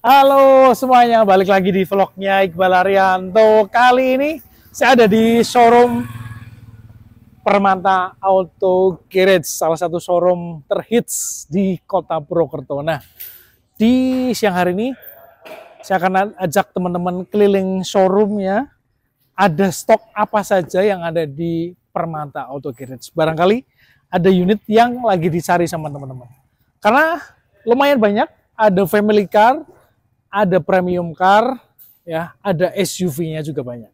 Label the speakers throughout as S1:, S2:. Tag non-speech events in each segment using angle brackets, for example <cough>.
S1: Halo semuanya, balik lagi di vlognya Iqbal Arianto. Kali ini saya ada di showroom Permata Auto Garage, salah satu showroom terhits di kota Purwokerto. Nah, di siang hari ini saya akan ajak teman-teman keliling showroomnya. Ada stok apa saja yang ada di Permata Auto Garage. Barangkali ada unit yang lagi dicari sama teman-teman. Karena lumayan banyak, ada family car, ada premium car, ya, ada SUV-nya juga banyak.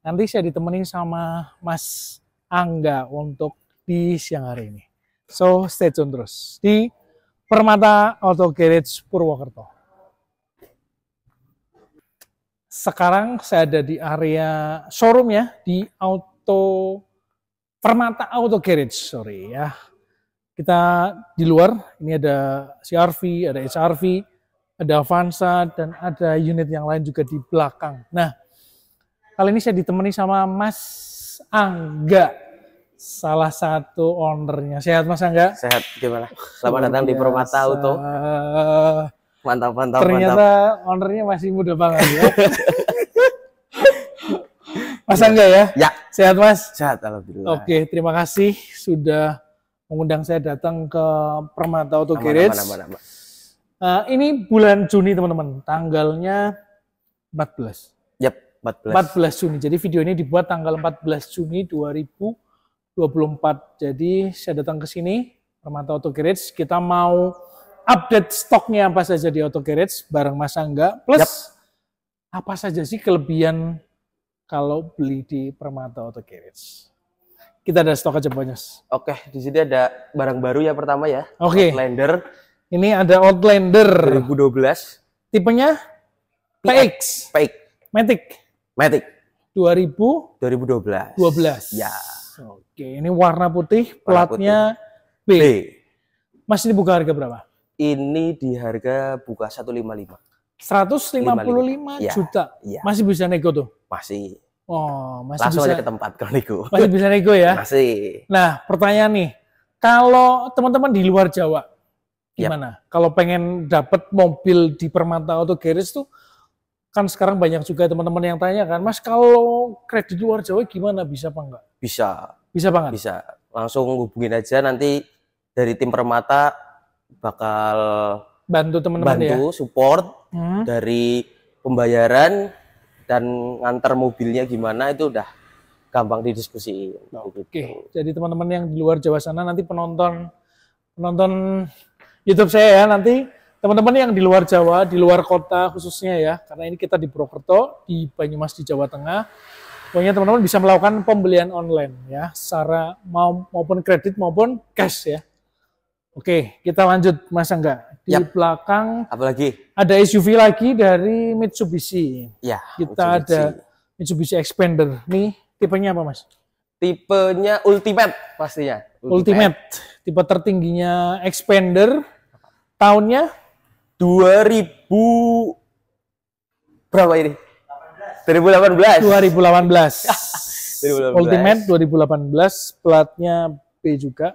S1: Nanti saya ditemenin sama Mas Angga untuk di siang hari ini. So, stay tune terus di Permata Auto Garage Purwokerto. Sekarang saya ada di area showroom ya, di Auto Permata Auto Garage, sorry ya. Kita di luar, ini ada CRV, ada HRV, ada Avanza dan ada unit yang lain juga di belakang. Nah, kali ini saya ditemani sama Mas Angga, salah satu ownernya. Sehat Mas Angga? Sehat, gimana? Selamat datang di Permata Auto. Mantap, mantap, Ternyata mantap. ownernya masih muda banget ya. <laughs> Mas Angga ya? Ya. Sehat Mas? Sehat, Alhamdulillah. Oke, terima kasih sudah mengundang saya datang ke Permata Auto Garage. Eh, ini bulan Juni teman-teman, tanggalnya
S2: 14. Yap, 14.
S1: 14 Juni. Jadi video ini dibuat tanggal 14 Juni 2024. Jadi saya datang ke sini, Permata Auto Garage, kita mau update stoknya apa saja di Auto Garage barang Mas Angga. Plus yep. apa saja sih kelebihan kalau beli di Permata Auto Garage? Kita ada stok aja banyak. Oke, di sini ada barang baru ya pertama ya. Oke. Okay. Ini ada Outlander. 2012. Tipenya PX. PX. Matic. Matic. 2000. 2012. 12. Ya. Oke, ini warna putih, warna platnya putih. B. B. Mas ini buka harga berapa? Ini
S2: di harga buka 155.
S1: 155 ya, juta.
S2: Ya. Masih bisa nego tuh? Masih.
S1: Oh, masih Langsung bisa. aja ke
S2: tempat kalau nego. Masih
S1: bisa nego ya? Masih. Nah, pertanyaan nih. Kalau teman-teman di luar Jawa, Gimana? Yep. Kalau pengen dapat mobil di Permata atau Garage tuh kan sekarang banyak juga teman-teman yang tanya kan, Mas kalau kredit luar Jawa gimana bisa apa enggak? Bisa. Bisa banget. Bisa.
S2: Langsung hubungin aja nanti dari tim Permata bakal
S1: bantu teman-teman ya bantu support hmm.
S2: dari pembayaran dan ngantar mobilnya gimana itu udah gampang didiskusiin. Oke. Okay. Gitu.
S1: Jadi teman-teman yang di luar Jawa sana nanti penonton penonton YouTube saya ya nanti teman-teman yang di luar Jawa, di luar kota khususnya ya, karena ini kita di Purwokerto, di Banyumas di Jawa Tengah, pokoknya teman-teman bisa melakukan pembelian online ya, secara mau, maupun kredit maupun cash ya. Oke, kita lanjut Mas Angga. Di Yap. belakang lagi Ada SUV lagi dari Mitsubishi.
S2: Ya, kita Mitsubishi. ada
S1: Mitsubishi Expander. Nih, tipenya apa, Mas?
S2: Tipenya Ultimate
S1: pastinya. Ultimate, Ultimate tipe tertingginya Expander Tahunnya 2000 berapa ini? 2018. 2018.
S2: 2018. Ultimate
S1: 2018, platnya B juga.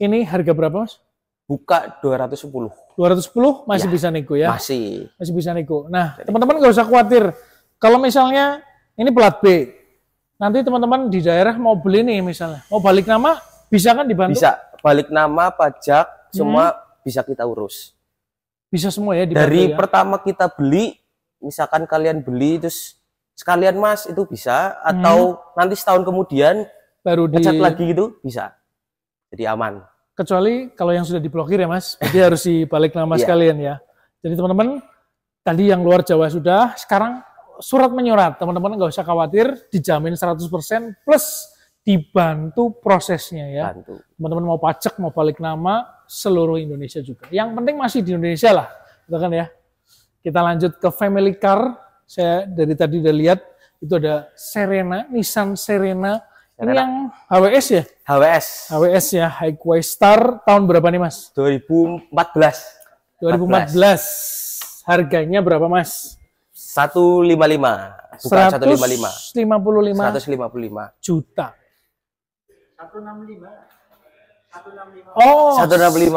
S1: Ini harga berapa, Mas? Buka 210. 210 masih ya, bisa nego ya? Masih. Masih bisa nego. Nah, teman-teman nggak usah khawatir. Kalau misalnya ini plat B, nanti teman-teman di daerah mau beli nih misalnya, mau balik nama, bisa kan dibantu? Bisa.
S2: Balik nama, pajak, semua hmm bisa kita urus. Bisa
S1: semua ya Dari ya?
S2: pertama kita beli, misalkan kalian beli terus sekalian Mas itu bisa atau hmm. nanti setahun kemudian baru dicat lagi gitu bisa. Jadi aman.
S1: Kecuali kalau yang sudah diblokir ya Mas, jadi <laughs> harus dibalik nama iya. sekalian ya. Jadi teman-teman, tadi yang luar Jawa sudah, sekarang surat menyurat. Teman-teman nggak usah khawatir, dijamin 100% plus dibantu prosesnya ya. Teman-teman mau pajak, mau balik nama, seluruh Indonesia juga. Yang penting masih di Indonesia lah, gitu kan ya. Kita lanjut ke family car. Saya dari tadi udah lihat itu ada Serena, Nissan Serena. Serena. Ini yang HWS ya? HWS. HWS ya, Highway Star. Tahun berapa nih mas? 2014. 2014. 14. Harganya berapa mas?
S2: 155.
S1: Bukan 155. 155. 155 juta 165. 165. Oh, 165.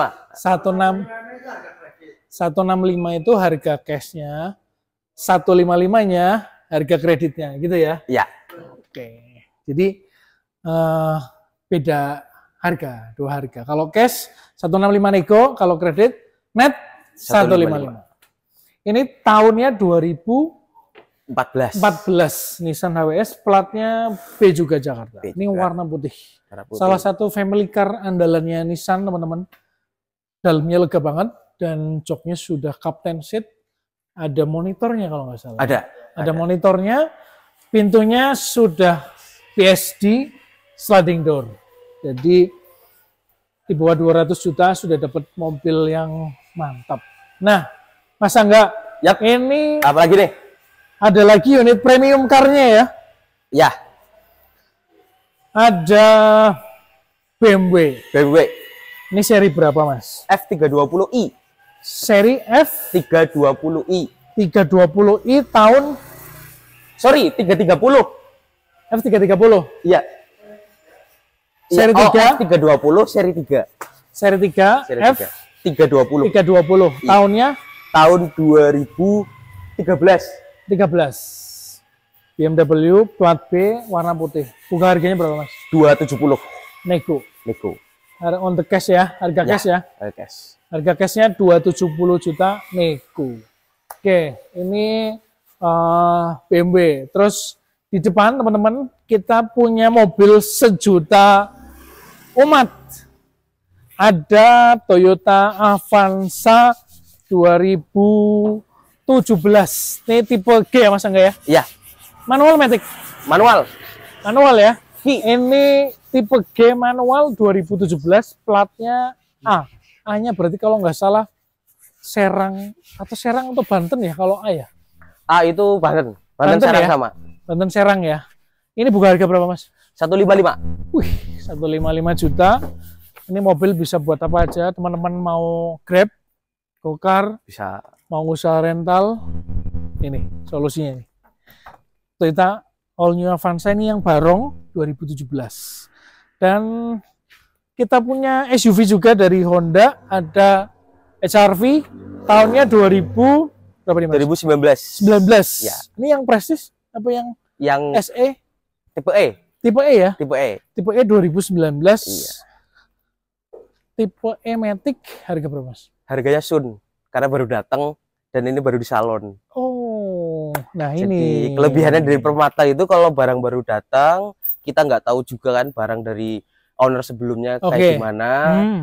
S1: enam 165 itu harga cashnya, 155-nya harga kreditnya, gitu ya? Ya. Oke. Jadi uh, beda harga, dua harga. Kalau cash 165 nego, kalau kredit net 155. 155. Ini tahunnya 2000 14. 14 Nissan HWS platnya B juga Jakarta. B juga. Ini warna putih. putih. Salah satu family car andalannya Nissan, teman-teman. Dalamnya lega banget dan joknya sudah captain seat. Ada monitornya kalau nggak salah. Ada. Ada, ada. monitornya. Pintunya sudah PSD sliding door. Jadi di bawah 200 juta sudah dapat mobil yang mantap. Nah, masa enggak? Yap. Ini apalagi deh? Ada lagi unit premium karnya ya? Ya. Ada BMW. BMW. Ini seri berapa, Mas? F320i. Seri F 320i. 320i tahun Sorry, 330. F330. Iya.
S2: Seri oh, 3
S1: F320 seri 3. Seri 3 seri F 320. 320. Iya. Tahunnya tahun 2013. 13 BMW plat B warna putih. Buka harganya berapa, Mas?
S2: 270.
S1: Nego. Nego. On the cash ya, harga ya, cash ya. Harga cash. Harga cashnya 270 juta nego. Oke, ini uh, eh, BMW. Terus di depan teman-teman kita punya mobil sejuta umat. Ada Toyota Avanza 2000 17. Ini tipe G ya Mas enggak ya? Iya. Manual Matic? Manual. Manual ya? Ki. Ini tipe G manual 2017, platnya A. A-nya berarti kalau nggak salah Serang atau Serang atau Banten ya kalau A ya? A itu Banten. Banten, Banten Serang ya? sama. Banten Serang ya. Ini buka harga berapa, Mas? 155. Wih, 155 juta. Ini mobil bisa buat apa aja? Teman-teman mau Grab, Gokar, bisa mau usaha rental ini solusinya ini. Toyota All New Avanza ini yang barong 2017 dan kita punya SUV juga dari Honda ada HRV tahunnya 2000 berapa nih 2019 19 ya. ini yang prestis apa yang yang SE tipe E tipe E ya tipe E tipe E 2019 iya. tipe E Matic harga berapa mas?
S2: harganya sun karena baru datang dan ini baru di salon.
S1: Oh, nah Jadi, ini. Jadi kelebihannya dari
S2: Permata itu kalau barang baru datang, kita nggak tahu juga kan barang dari owner sebelumnya okay. kayak gimana, hmm.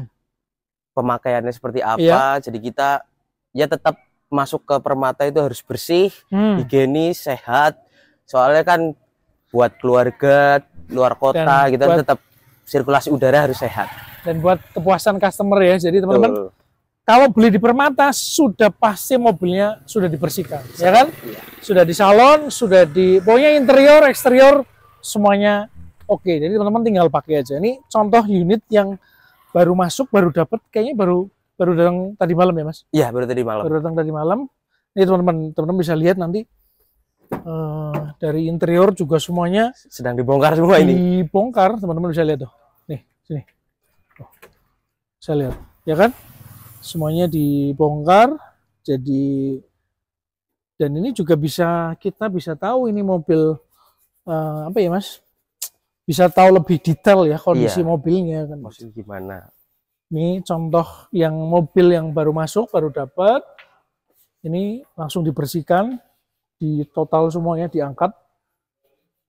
S2: pemakaiannya seperti iya. apa. Yeah. Jadi kita ya tetap masuk ke Permata itu harus bersih, hmm. higienis, sehat. Soalnya kan buat keluarga luar kota kita gitu kan buat, tetap sirkulasi
S1: udara harus sehat. Dan buat kepuasan customer ya. Jadi teman-teman kalau beli di Permata sudah pasti mobilnya sudah dibersihkan, ya kan? Sudah di salon, sudah di pokoknya interior, eksterior semuanya oke. Jadi teman-teman tinggal pakai aja. Ini contoh unit yang baru masuk, baru dapat, kayaknya baru baru datang tadi malam ya, Mas? Iya,
S2: baru tadi malam. Baru
S1: datang tadi malam. Ini teman-teman, teman-teman bisa lihat nanti uh, dari interior juga semuanya
S2: sedang dibongkar semua ini.
S1: Dibongkar, teman-teman bisa lihat tuh. Nih, sini. Oh, Bisa lihat, ya kan? semuanya dibongkar jadi dan ini juga bisa kita bisa tahu ini mobil uh, apa ya mas bisa tahu lebih detail ya kondisi iya. mobilnya kan mobil gimana ini contoh yang mobil yang baru masuk baru dapat ini langsung dibersihkan di total semuanya diangkat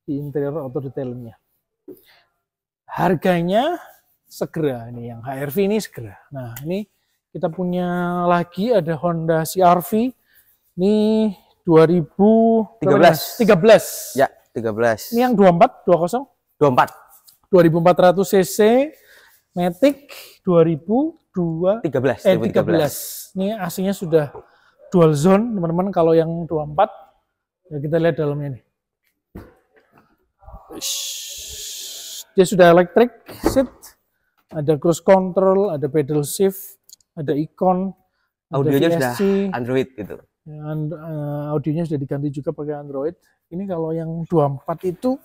S1: di interior auto detailnya harganya segera ini yang HRV ini segera nah ini kita punya lagi ada Honda CR-V. Ini 2013. 13. Ya,
S2: 13. Ini yang
S1: 24 20? 24. 2400 cc Matic 2002 13 eh, 2013. 13. Ini aslinya sudah dual zone, teman-teman. Kalau yang 24 ya kita lihat dalamnya nih. Dia sudah elektrik seat, ada cruise control, ada pedal shift, ada ikon, audionya ada VSC, sudah Android gitu. Ya, and, uh, audionya sudah diganti juga pakai Android. Ini kalau yang 24 itu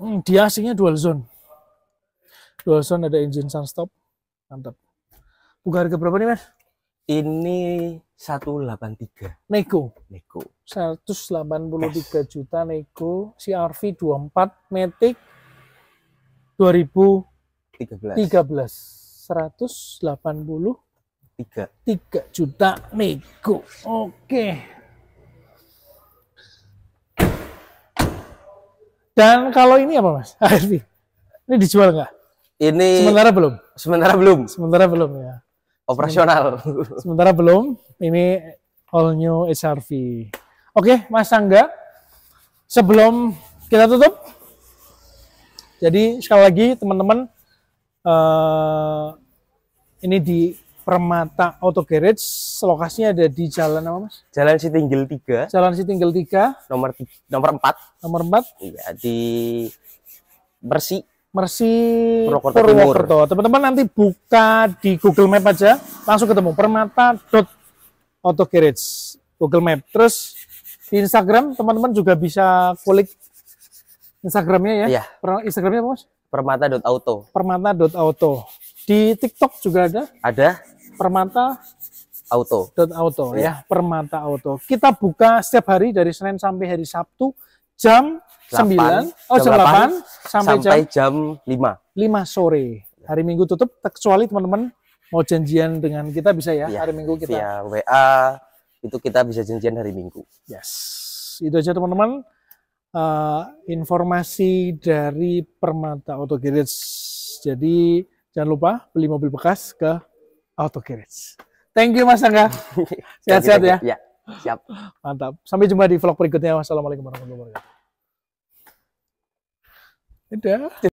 S1: hmm, dia aslinya dual zone. Dual zone ada engine sun stop, Mantap. Buka harga berapa nih, Mas? Ini 183. Neko. Neko. 183 yes. juta Neko. CRV 24 Matic
S2: 2013.
S1: 13. 180 tiga tiga juta nego oke dan kalau ini apa mas Arfi <laughs> ini dijual nggak ini sementara belum sementara belum sementara belum ya operasional sementara, sementara belum ini all new HRV oke mas Angga sebelum kita tutup jadi sekali lagi teman-teman uh, ini di Permata Auto Garage. Lokasinya ada di jalan apa, Mas? Jalan Sitinggil 3. Jalan Sitinggil 3. Nomor nomor 4. Nomor 4? Iya, di Mersi. Mersi Purwokerto, Purwokerto. Teman-teman nanti buka di Google Map aja, langsung ketemu Permata Auto Garage Google Map. Terus di Instagram teman-teman juga bisa klik Instagramnya ya. Iya. Instagramnya apa, Mas? Permata.auto. Permata.auto. Di TikTok juga ada? Ada. Permata Auto. Dot auto ya. ya, Permata Auto. Kita buka setiap hari dari Senin sampai hari Sabtu jam sembilan. 8, 9 oh jam 8, 8 sampai, sampai jam, jam 5. 5 sore. Hari Minggu tutup kecuali teman-teman mau janjian dengan kita bisa ya, ya hari Minggu kita. Ya,
S2: WA itu kita bisa janjian hari Minggu. Yes.
S1: Itu aja teman-teman. Uh, informasi dari Permata Auto Garage. Jadi jangan lupa beli mobil bekas ke auto Garage. Thank you Mas Angga. <laughs> Sehat-sehat ya. Ya, siap. Mantap. Sampai jumpa di vlog berikutnya. Wassalamualaikum warahmatullahi wabarakatuh. Dadah.